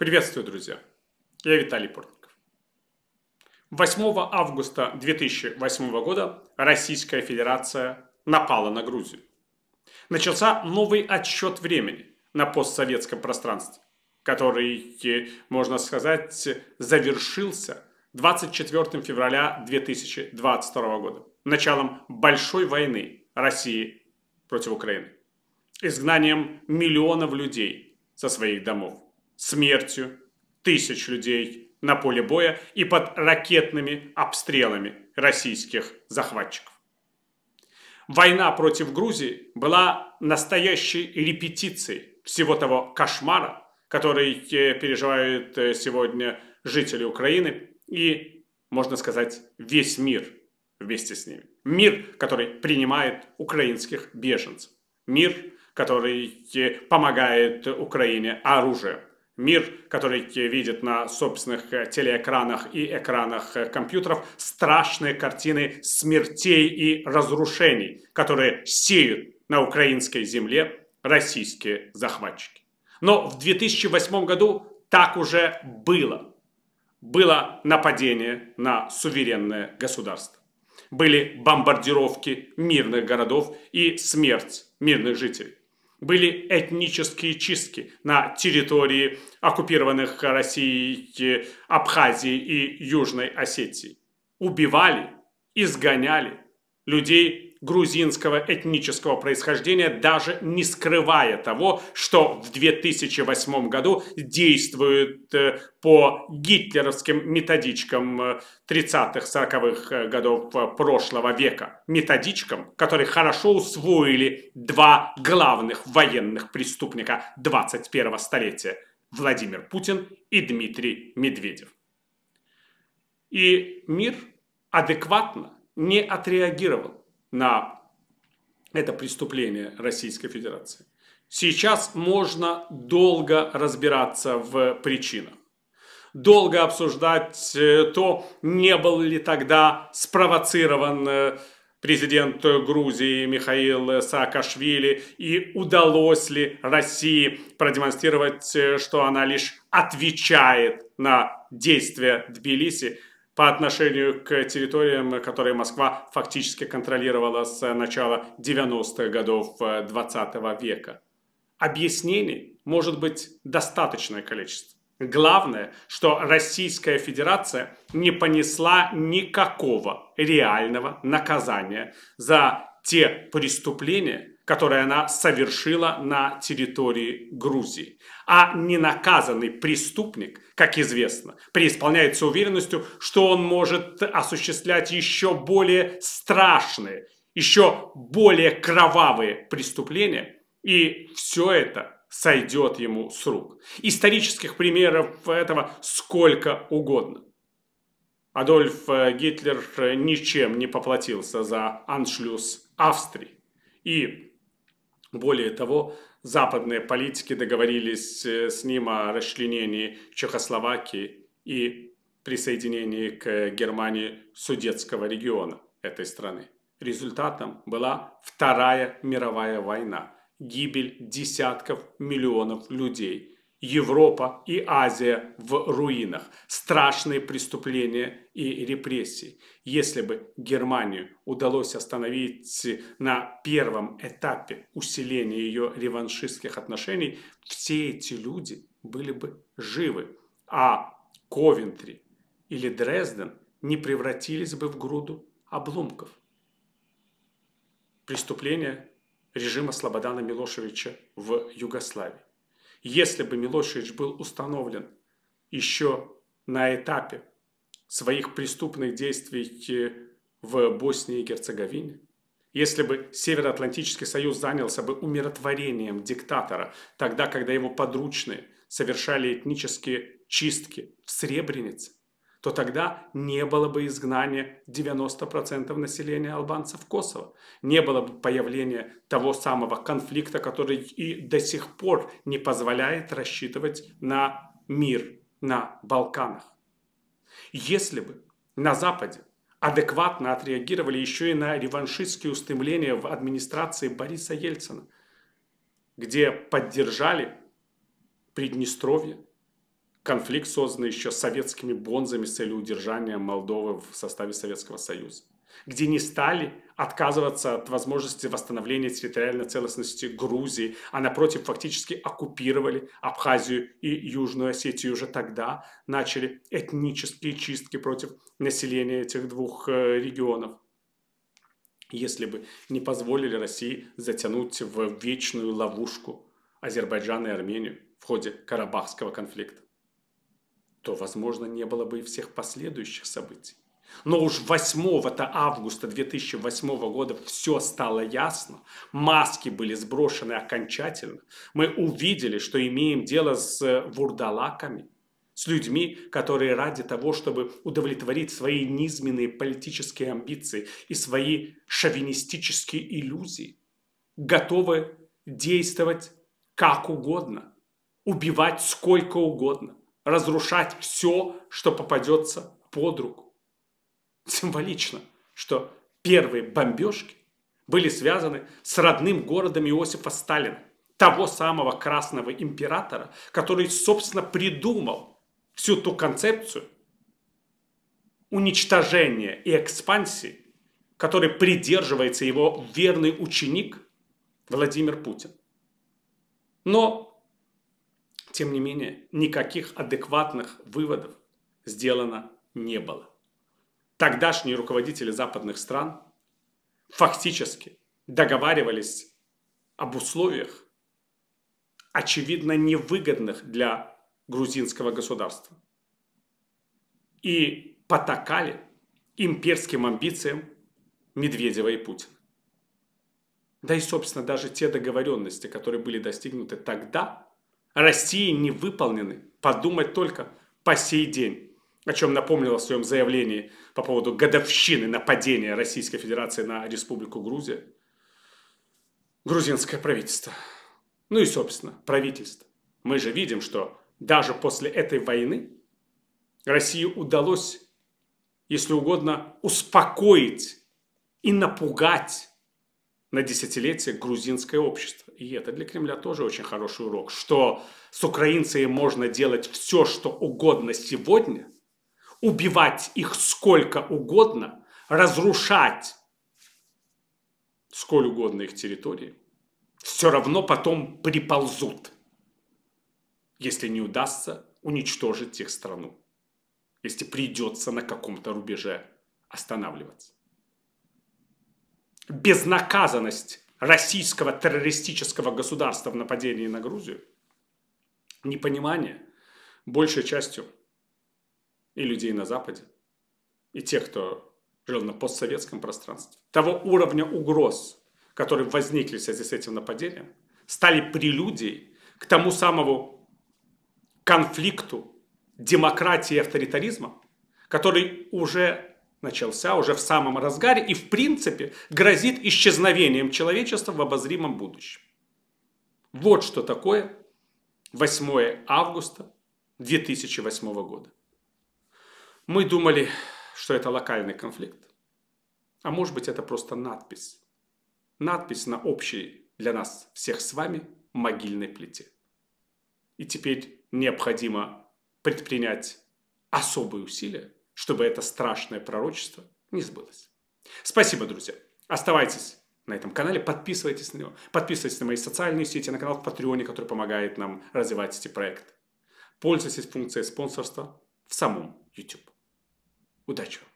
Приветствую, друзья! Я Виталий Портников. 8 августа 2008 года Российская Федерация напала на Грузию. Начался новый отсчет времени на постсоветском пространстве, который, э, можно сказать, завершился 24 февраля 2022 года, началом большой войны России против Украины, изгнанием миллионов людей со своих домов – смертью тысяч людей на поле боя и под ракетными обстрелами российских захватчиков. Война против Грузии была настоящей репетицией всего того кошмара, который э, переживают э, сегодня жители Украины и, можно сказать, весь мир вместе с ними. Мир, который принимает украинских беженцев. Мир, который э, помогает Украине оружием мир, который видит на собственных э, телеэкранах и экранах э, компьютеров, страшные картины смертей и разрушений, которые сеют на украинской земле российские захватчики. Но в 2008 году так уже было. Было нападение на суверенное государство. Были бомбардировки мирных городов и смерть мирных жителей были этнические чистки на территории оккупированных Россией э, Абхазии и Южной Осетии. Убивали, изгоняли, людей грузинского этнического происхождения, даже не скрывая того, что в 2008 году действует э, по гитлеровским методичкам 30-40-х э, э, годов прошлого века. Методичкам, которые хорошо усвоили два главных военных преступника 21-го столетия – Владимир Путин и Дмитрий Медведев. И мир адекватно не отреагировал на это преступление Российской Федерации. Сейчас можно долго разбираться в причинах, долго обсуждать э, то, не был ли тогда спровоцирован э, президент Грузии Михаил Саакашвили и удалось ли России продемонстрировать, э, что она лишь отвечает на действия Тбилиси по отношению к территориям, которые Москва фактически контролировала с начала 90-х годов 20 э, -го века. Объяснений может быть достаточное количество. Главное, что Российская Федерация не понесла никакого реального наказания за те преступления, которое она совершила на территории Грузии. А ненаказанный преступник, как известно, преисполняется уверенностью, что он может осуществлять еще более страшные, еще более кровавые преступления, и все это сойдет ему с рук. Исторических примеров этого сколько угодно. Адольф э, Гитлер э, ничем не поплатился за аншлюз Австрии. И более того, западные политики договорились э, с ним о расчленении Чехословакии и присоединении к Германии судетского региона этой страны. Результатом была Вторая мировая война, гибель десятков миллионов людей – Европа и Азия в руинах, страшные преступления и репрессии. Если бы Германию удалось остановить на первом этапе усиления ее реваншистских отношений, все эти люди были бы живы, а Ковентри или Дрезден не превратились бы в груду обломков. Преступления режима Слободана Милошевича в Югославии. Если бы Милошевич был установлен еще на этапе своих преступных действий в Боснии и Герцеговине, если бы Североатлантический Союз занялся бы умиротворением диктатора, тогда, когда его подручные совершали этнические чистки в Сребренице, то тогда не было бы изгнания 90% населения албанцев Косово. Не было бы появления того самого конфликта, который и до сих пор не позволяет рассчитывать на мир на Балканах. Если бы на Западе адекватно отреагировали еще и на реваншистские устремления в администрации Бориса Ельцина, где поддержали Приднестровье, Конфликт создан еще советскими бонзами с целью удержания Молдовы в составе Советского Союза, где не стали отказываться от возможности восстановления территориальной целостности Грузии, а напротив фактически оккупировали Абхазию и Южную Осетию уже тогда, начали этнические чистки против населения этих двух э, регионов если бы не позволили России затянуть в вечную ловушку Азербайджана и Армению в ходе Карабахского конфликта то, возможно, не было бы и всех последующих событий. Но уж 8-то августа 2008 года все стало ясно. Маски были сброшены окончательно. Мы увидели, что имеем дело с э, вурдалаками, с людьми, которые ради того, чтобы удовлетворить свои низменные политические амбиции и свои шовинистические иллюзии, готовы действовать как угодно, убивать сколько угодно разрушать все, что попадется под руку. Символично, что первые бомбежки были связаны с родным городом Иосифа Сталина, того самого красного императора, который, собственно, придумал всю ту концепцию уничтожения и экспансии, которой придерживается его верный ученик Владимир Путин. Но тем не менее, никаких адекватных выводов сделано не было. Тогдашние руководители западных стран фактически договаривались об условиях, очевидно невыгодных для грузинского государства. И потакали имперским амбициям Медведева и Путина. Да и, собственно, даже те договоренности, которые были достигнуты тогда, России не выполнены. Подумать только по сей день. О чем напомнила в своем заявлении по поводу годовщины нападения Российской Федерации на Республику Грузия. Грузинское правительство. Ну и, собственно, правительство. Мы же видим, что даже после этой войны России удалось, если угодно, успокоить и напугать на десятилетие грузинское общество. И это для Кремля тоже очень хороший урок, что с украинцами можно делать все, что угодно сегодня, убивать их сколько угодно, разрушать сколь угодно их территории, все равно потом приползут, если не удастся уничтожить их страну, если придется на каком-то рубеже останавливаться безнаказанность российского террористического государства в нападении на Грузию, непонимание большей частью и людей на Западе, и тех, кто жил на постсоветском пространстве, того уровня угроз, которые возникли в связи с этим нападением, стали прелюдией к тому самому конфликту демократии и авторитаризма, который уже начался уже в самом разгаре и, в принципе, грозит исчезновением человечества в обозримом будущем. Вот что такое 8 августа 2008 года. Мы думали, что это локальный конфликт. А может быть, это просто надпись. Надпись на общей для нас всех с вами могильной плите. И теперь необходимо предпринять особые усилия, чтобы это страшное пророчество не сбылось. Спасибо, друзья. Оставайтесь на этом канале, подписывайтесь на него, подписывайтесь на мои социальные сети, на канал в Патреоне, который помогает нам развивать эти проекты. Пользуйтесь функцией спонсорства в самом YouTube. Удачи вам!